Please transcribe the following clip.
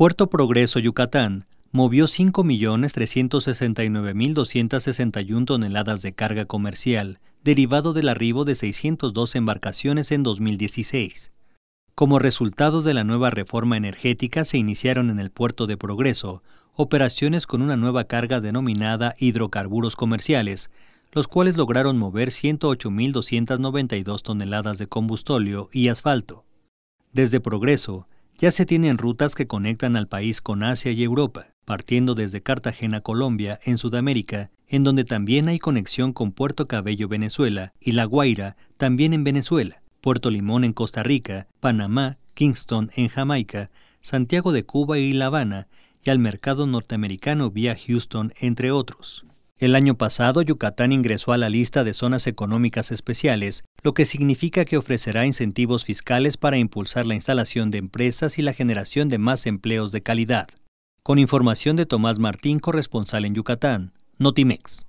Puerto Progreso, Yucatán, movió 5.369.261 toneladas de carga comercial, derivado del arribo de 602 embarcaciones en 2016. Como resultado de la nueva reforma energética se iniciaron en el puerto de Progreso operaciones con una nueva carga denominada hidrocarburos comerciales, los cuales lograron mover 108.292 toneladas de combustóleo y asfalto. Desde Progreso, ya se tienen rutas que conectan al país con Asia y Europa, partiendo desde Cartagena, Colombia, en Sudamérica, en donde también hay conexión con Puerto Cabello, Venezuela, y La Guaira, también en Venezuela, Puerto Limón en Costa Rica, Panamá, Kingston en Jamaica, Santiago de Cuba y La Habana, y al mercado norteamericano vía Houston, entre otros. El año pasado, Yucatán ingresó a la lista de zonas económicas especiales, lo que significa que ofrecerá incentivos fiscales para impulsar la instalación de empresas y la generación de más empleos de calidad. Con información de Tomás Martín, corresponsal en Yucatán, Notimex.